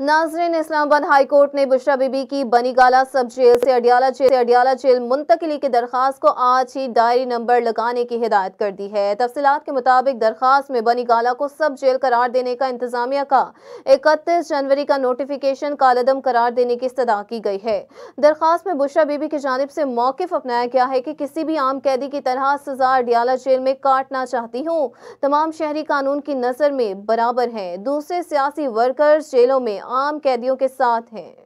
नाजरीन इस्लामाबाद कोर्ट ने बुशरा बीबी की बनीगाला सब जेल से अडियाला जेल से अडियाला जेल मुंतकली की दरख्वास्त को आज ही डायरी नंबर लगाने की हिदायत कर दी है तफसीत के मुताबिक दरख्वास्त में बनीगाला को सब जेल करार देने का इंतजामिया का इकतीस जनवरी का नोटिफिकेशन कालदम करार देने की इस्तः की गई है दरख्वास्त में बुशरा बीबी की जानब से मौकफ अपनाया गया है कि किसी भी आम कैदी की तरह सजा अडियाला जेल में काटना चाहती हूँ तमाम शहरी कानून की नज़र में बराबर है दूसरे सियासी वर्कर्स जेलों में आम कैदियों के साथ हैं